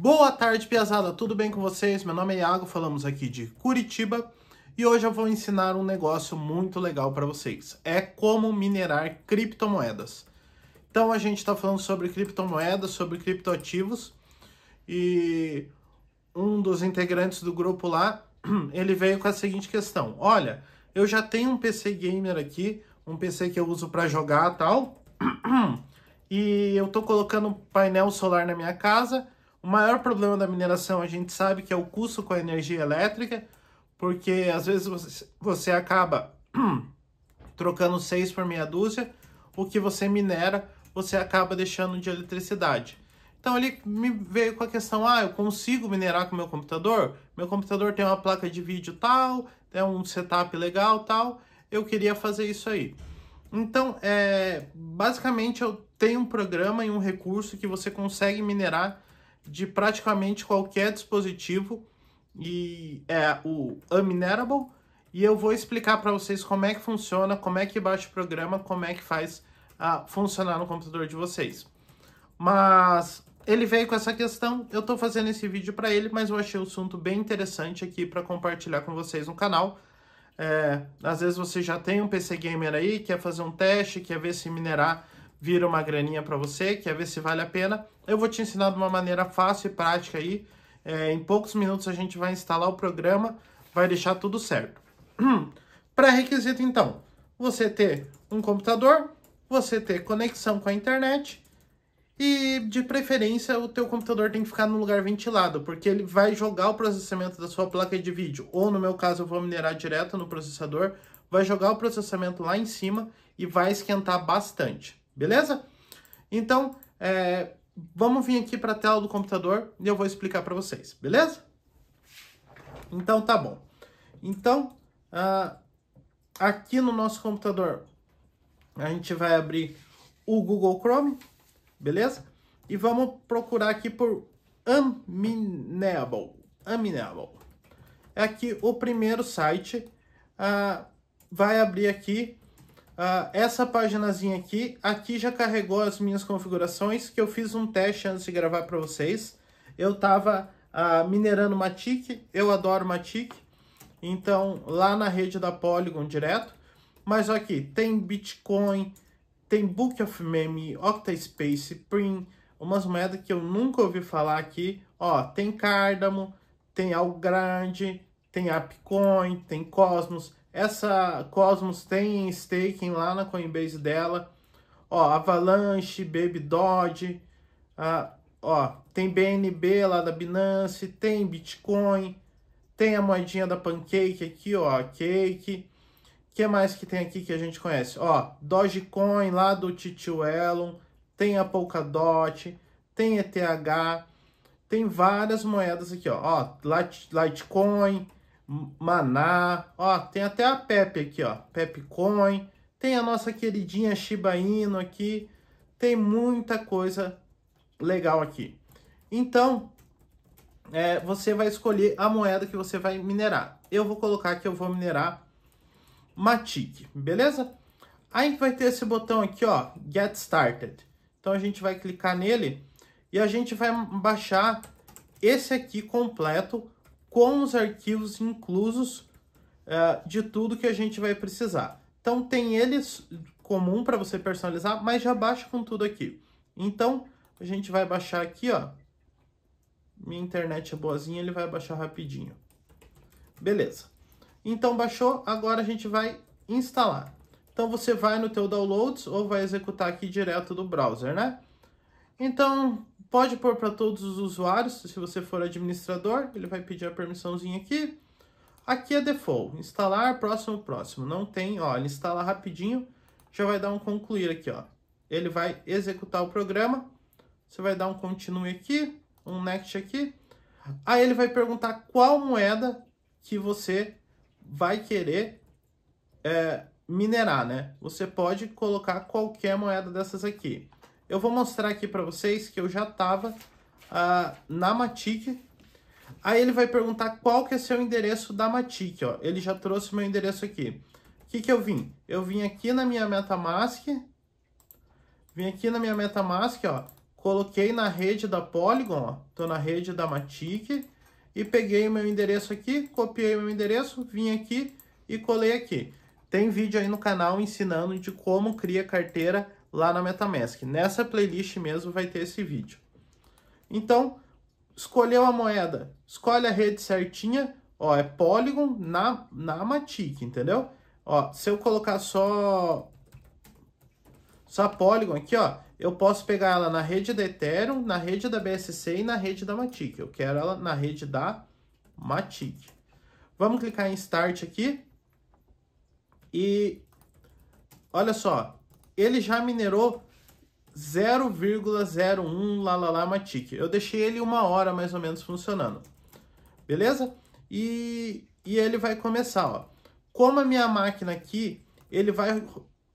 Boa tarde, Piazada! Tudo bem com vocês? Meu nome é Iago, falamos aqui de Curitiba e hoje eu vou ensinar um negócio muito legal para vocês. É como minerar criptomoedas. Então a gente está falando sobre criptomoedas, sobre criptoativos e um dos integrantes do grupo lá, ele veio com a seguinte questão. Olha, eu já tenho um PC gamer aqui, um PC que eu uso para jogar tal, e eu tô colocando um painel solar na minha casa o maior problema da mineração a gente sabe que é o custo com a energia elétrica, porque às vezes você, você acaba trocando seis por meia dúzia, o que você minera você acaba deixando de eletricidade. Então ele me veio com a questão: ah, eu consigo minerar com meu computador? Meu computador tem uma placa de vídeo tal, tem é um setup legal tal. Eu queria fazer isso aí. Então, é, basicamente, eu tenho um programa e um recurso que você consegue minerar de praticamente qualquer dispositivo e é o Aminerable e eu vou explicar para vocês como é que funciona, como é que baixa o programa, como é que faz uh, funcionar no computador de vocês. Mas ele veio com essa questão, eu estou fazendo esse vídeo para ele, mas eu achei o assunto bem interessante aqui para compartilhar com vocês no canal. É, às vezes você já tem um PC Gamer aí, quer fazer um teste, quer ver se minerar vira uma graninha para você, quer ver se vale a pena, eu vou te ensinar de uma maneira fácil e prática aí. É, em poucos minutos a gente vai instalar o programa, vai deixar tudo certo. Pré-requisito então, você ter um computador, você ter conexão com a internet e de preferência o teu computador tem que ficar num lugar ventilado, porque ele vai jogar o processamento da sua placa de vídeo, ou no meu caso eu vou minerar direto no processador, vai jogar o processamento lá em cima e vai esquentar bastante beleza? Então, é, vamos vir aqui para a tela do computador e eu vou explicar para vocês, beleza? Então, tá bom. Então, uh, aqui no nosso computador, a gente vai abrir o Google Chrome, beleza? E vamos procurar aqui por Aminable. Aminable. É aqui o primeiro site. Uh, vai abrir aqui Uh, essa paginazinha aqui, aqui já carregou as minhas configurações, que eu fiz um teste antes de gravar para vocês. Eu estava uh, ah, minerando Matic, eu adoro Matic, então lá na rede da Polygon direto. Mas aqui, tem Bitcoin, tem Book of Meme, Octaspace, Prim, umas moedas que eu nunca ouvi falar aqui. Ó, tem Cardano, tem Algrande, tem Apcoin, tem Cosmos, essa Cosmos tem staking lá na Coinbase dela. Ó, Avalanche, Baby Dodge, ah, ó, tem BNB lá da Binance, tem Bitcoin, tem a moedinha da Pancake aqui, ó, Cake. que mais que tem aqui que a gente conhece? Ó, Dogecoin lá do Titio Elon, tem a Polkadot, tem ETH, tem várias moedas aqui, ó, ó Litecoin, Maná, ó, tem até a Pepe aqui, ó, Pepe Coin, tem a nossa queridinha Shiba Inu aqui, tem muita coisa legal aqui. Então, é, você vai escolher a moeda que você vai minerar. Eu vou colocar que eu vou minerar Matic, beleza? Aí vai ter esse botão aqui, ó, Get Started. Então a gente vai clicar nele e a gente vai baixar esse aqui completo com os arquivos inclusos uh, de tudo que a gente vai precisar. Então tem eles comum para você personalizar, mas já baixa com tudo aqui. Então a gente vai baixar aqui, ó. Minha internet é boazinha, ele vai baixar rapidinho. Beleza. Então baixou, agora a gente vai instalar. Então você vai no teu downloads ou vai executar aqui direto do browser, né? Então pode pôr para todos os usuários, se você for administrador, ele vai pedir a permissãozinha aqui. Aqui é default, instalar, próximo, próximo. Não tem, ó, ele instala rapidinho, já vai dar um concluir aqui, ó. Ele vai executar o programa, você vai dar um continue aqui, um next aqui. Aí ele vai perguntar qual moeda que você vai querer é, minerar, né? Você pode colocar qualquer moeda dessas aqui. Eu vou mostrar aqui para vocês que eu já estava uh, ah, na Matic. Aí ele vai perguntar qual que é seu endereço da Matic, ó. Ele já trouxe meu endereço aqui. O que que eu vim? Eu vim aqui na minha MetaMask, vim aqui na minha MetaMask, ó. Coloquei na rede da Polygon, ó. Tô na rede da Matic e peguei o meu endereço aqui, copiei o meu endereço, vim aqui e colei aqui. Tem vídeo aí no canal ensinando de como cria carteira lá na MetaMask. Nessa playlist mesmo vai ter esse vídeo. Então, escolheu a moeda, escolhe a rede certinha, ó, é Polygon na, na Matic, entendeu? Ó, se eu colocar só, só Polygon aqui, ó, eu posso pegar ela na rede da Ethereum, na rede da BSC e na rede da Matic. Eu quero ela na rede da Matic. Vamos clicar em Start aqui. E olha só, ele já minerou 0,01 lalala matic. Eu deixei ele uma hora mais ou menos funcionando, beleza? E, e ele vai começar, ó. Como a minha máquina aqui, ele vai,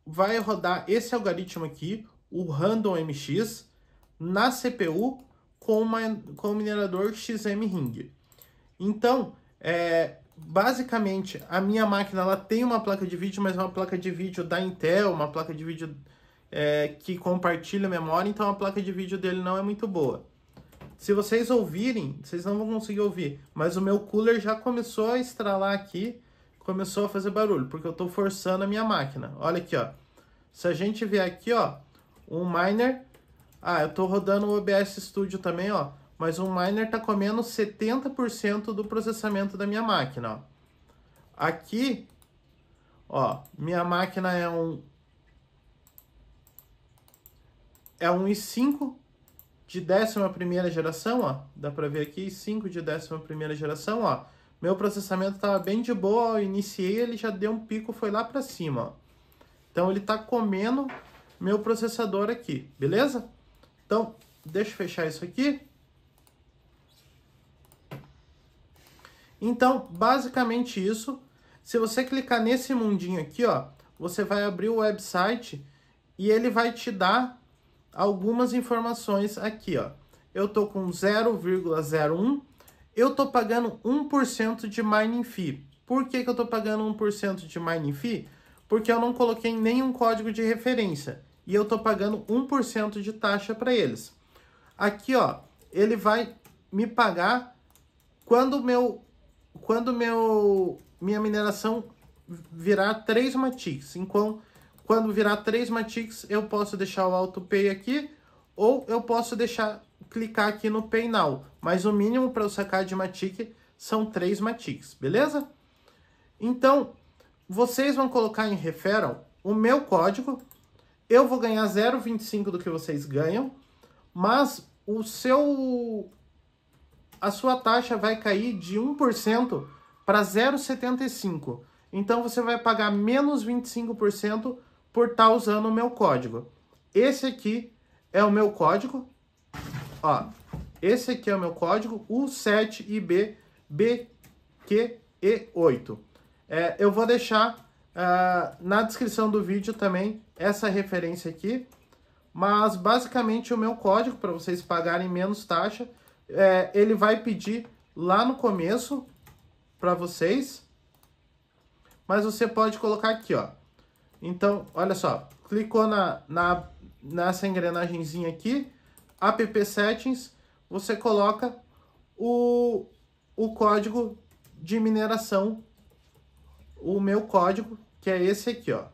vai rodar esse algoritmo aqui, o Random MX, na CPU com, uma, com o minerador XM Ring. Então, é, basicamente, a minha máquina ela tem uma placa de vídeo, mas é uma placa de vídeo da Intel, uma placa de vídeo é, que compartilha memória, então a placa de vídeo dele não é muito boa. Se vocês ouvirem, vocês não vão conseguir ouvir, mas o meu cooler já começou a estralar aqui, começou a fazer barulho, porque eu estou forçando a minha máquina. Olha aqui, ó. Se a gente vier aqui, ó, um miner... Ah, eu estou rodando o OBS Studio também, ó mas o miner está comendo 70% do processamento da minha máquina. Ó. Aqui, ó, minha máquina é um é um i5 de 11 primeira geração, ó. Dá para ver aqui, i5 de 11 primeira geração, ó. Meu processamento estava bem de boa, eu iniciei, ele já deu um pico, foi lá para cima, ó. Então ele está comendo meu processador aqui, beleza? Então, deixa eu fechar isso aqui. Então, basicamente isso. Se você clicar nesse mundinho aqui, ó, você vai abrir o website e ele vai te dar algumas informações aqui, ó. Eu tô com 0,01, eu tô pagando 1% de mining fee. Por que, que eu tô pagando 1% de mining fee? Porque eu não coloquei nenhum código de referência e eu tô pagando 1% de taxa para eles. Aqui, ó, ele vai me pagar quando o meu quando meu, minha mineração virar três matix Então, quando virar três matix eu posso deixar o auto pay aqui ou eu posso deixar clicar aqui no pay now. Mas o mínimo para eu sacar de matix são três matix beleza? Então, vocês vão colocar em referral o meu código. Eu vou ganhar 0,25 do que vocês ganham, mas o seu a sua taxa vai cair de 1% para 0,75%. Então você vai pagar menos 25% por estar tá usando o meu código. Esse aqui é o meu código. Ó, esse aqui é o meu código U7IBBQE8. É, eu vou deixar uh, na descrição do vídeo também essa referência aqui. Mas basicamente o meu código para vocês pagarem menos taxa é, ele vai pedir lá no começo para vocês, mas você pode colocar aqui, ó. Então, olha só, clicou na, na nessa engrenagemzinha aqui, app settings, você coloca o, o código de mineração, o meu código, que é esse aqui, ó.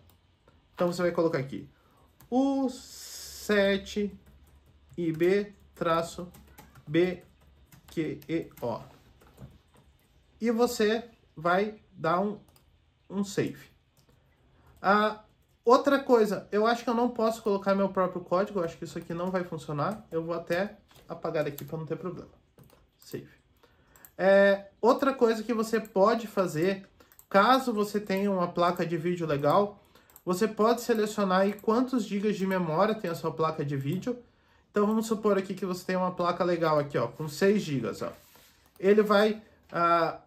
Então você vai colocar aqui u 7 ib traço b Q-E-O. E você vai dar um, um save. Ah, outra coisa, eu acho que eu não posso colocar meu próprio código, eu acho que isso aqui não vai funcionar. Eu vou até apagar aqui para não ter problema. Save. É, outra coisa que você pode fazer, caso você tenha uma placa de vídeo legal, você pode selecionar aí quantos gigas de memória tem a sua placa de vídeo então vamos supor aqui que você tem uma placa legal aqui, ó, com 6 GB, ó. Ele vai, ah,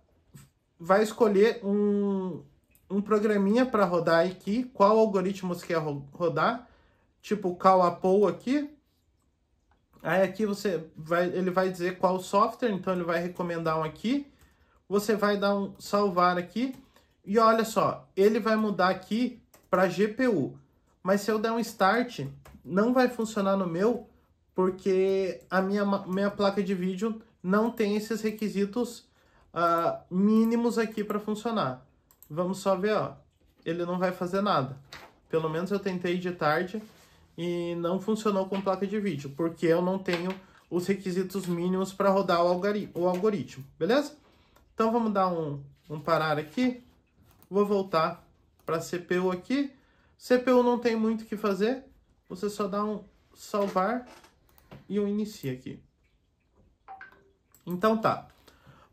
vai escolher um, um programinha para rodar aqui, qual algoritmo você quer ro rodar, tipo CalAPO aqui. Aí aqui você vai, ele vai dizer qual software, então ele vai recomendar um aqui. Você vai dar um salvar aqui e olha só, ele vai mudar aqui para GPU. Mas se eu der um start, não vai funcionar no meu, porque a minha, minha placa de vídeo não tem esses requisitos uh, mínimos aqui para funcionar. Vamos só ver, ó. Ele não vai fazer nada. Pelo menos eu tentei de tarde e não funcionou com placa de vídeo, porque eu não tenho os requisitos mínimos para rodar o, algori o algoritmo, beleza? Então vamos dar um, um parar aqui. Vou voltar para CPU aqui. CPU não tem muito o que fazer. Você só dá um salvar e eu inicio aqui. Então tá.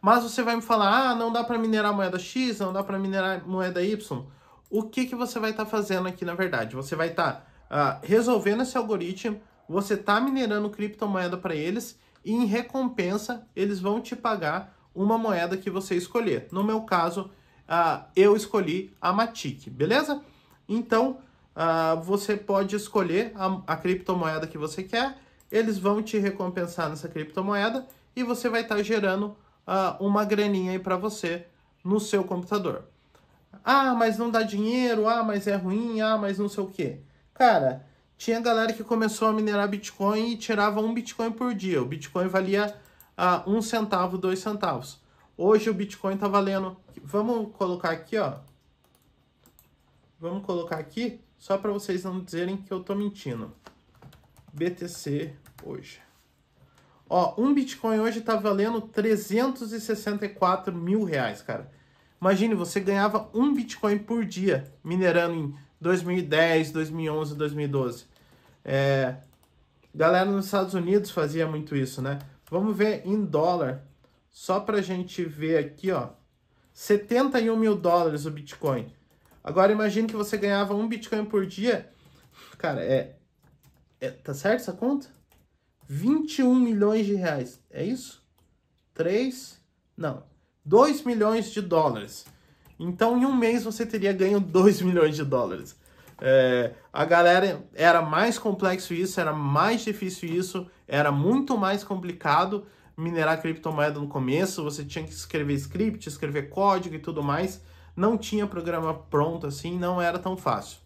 Mas você vai me falar, ah, não dá para minerar moeda X, não dá para minerar moeda Y. O que, que você vai estar tá fazendo aqui, na verdade? Você vai estar tá, uh, resolvendo esse algoritmo, você está minerando criptomoeda para eles, e em recompensa, eles vão te pagar uma moeda que você escolher. No meu caso, uh, eu escolhi a Matic, beleza? Então, uh, você pode escolher a, a criptomoeda que você quer, eles vão te recompensar nessa criptomoeda e você vai estar tá gerando uh, uma graninha aí para você no seu computador. Ah, mas não dá dinheiro, ah, mas é ruim, ah, mas não sei o que. Cara, tinha galera que começou a minerar Bitcoin e tirava um Bitcoin por dia. O Bitcoin valia uh, um centavo, dois centavos. Hoje o Bitcoin tá valendo. Vamos colocar aqui, ó. Vamos colocar aqui, só para vocês não dizerem que eu tô mentindo. BTC hoje. Ó, um Bitcoin hoje está valendo 364 mil reais, cara. Imagine, você ganhava um Bitcoin por dia minerando em 2010, 2011, 2012. É, galera nos Estados Unidos fazia muito isso, né? Vamos ver em dólar, só para gente ver aqui, ó. 71 mil dólares o Bitcoin. Agora imagine que você ganhava um Bitcoin por dia. Cara, é é, tá certo essa conta? 21 milhões de reais. É isso? 3? Não. 2 milhões de dólares. Então, em um mês, você teria ganho 2 milhões de dólares. É, a galera era mais complexo isso, era mais difícil isso, era muito mais complicado minerar criptomoeda no começo. Você tinha que escrever script, escrever código e tudo mais. Não tinha programa pronto assim, não era tão fácil.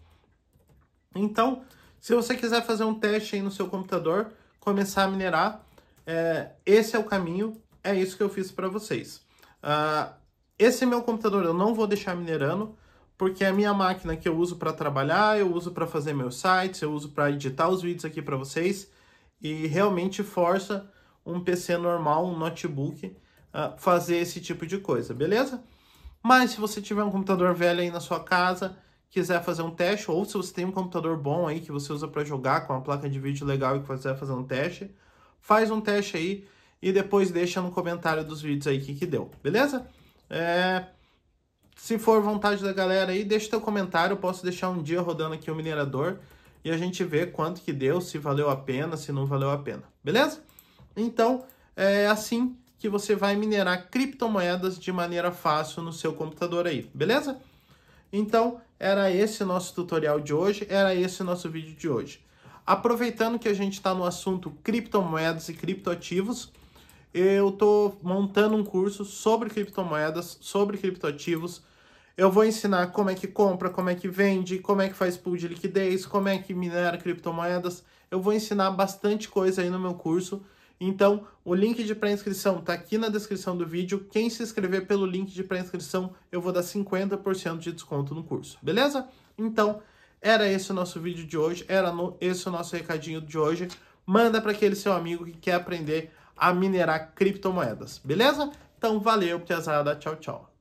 Então, se você quiser fazer um teste aí no seu computador, começar a minerar, é, esse é o caminho, é isso que eu fiz para vocês. Uh, esse meu computador eu não vou deixar minerando, porque é a minha máquina que eu uso para trabalhar, eu uso para fazer meus sites, eu uso para editar os vídeos aqui para vocês, e realmente força um PC normal, um notebook, uh, fazer esse tipo de coisa, beleza? Mas se você tiver um computador velho aí na sua casa, quiser fazer um teste, ou se você tem um computador bom aí que você usa para jogar com uma placa de vídeo legal e que quiser fazer um teste, faz um teste aí e depois deixa no comentário dos vídeos aí que, que deu, beleza? É... Se for vontade da galera aí, deixa teu comentário, eu posso deixar um dia rodando aqui o minerador e a gente vê quanto que deu, se valeu a pena, se não valeu a pena, beleza? Então, é assim que você vai minerar criptomoedas de maneira fácil no seu computador aí, beleza? Então, era esse nosso tutorial de hoje, era esse nosso vídeo de hoje. Aproveitando que a gente está no assunto criptomoedas e criptoativos, eu estou montando um curso sobre criptomoedas, sobre criptoativos. Eu vou ensinar como é que compra, como é que vende, como é que faz pool de liquidez, como é que minera criptomoedas. Eu vou ensinar bastante coisa aí no meu curso então, o link de pré-inscrição está aqui na descrição do vídeo. Quem se inscrever pelo link de pré-inscrição, eu vou dar 50% de desconto no curso, beleza? Então, era esse o nosso vídeo de hoje, era no, esse o nosso recadinho de hoje. Manda para aquele seu amigo que quer aprender a minerar criptomoedas, beleza? Então, valeu, piazada. Tchau, tchau.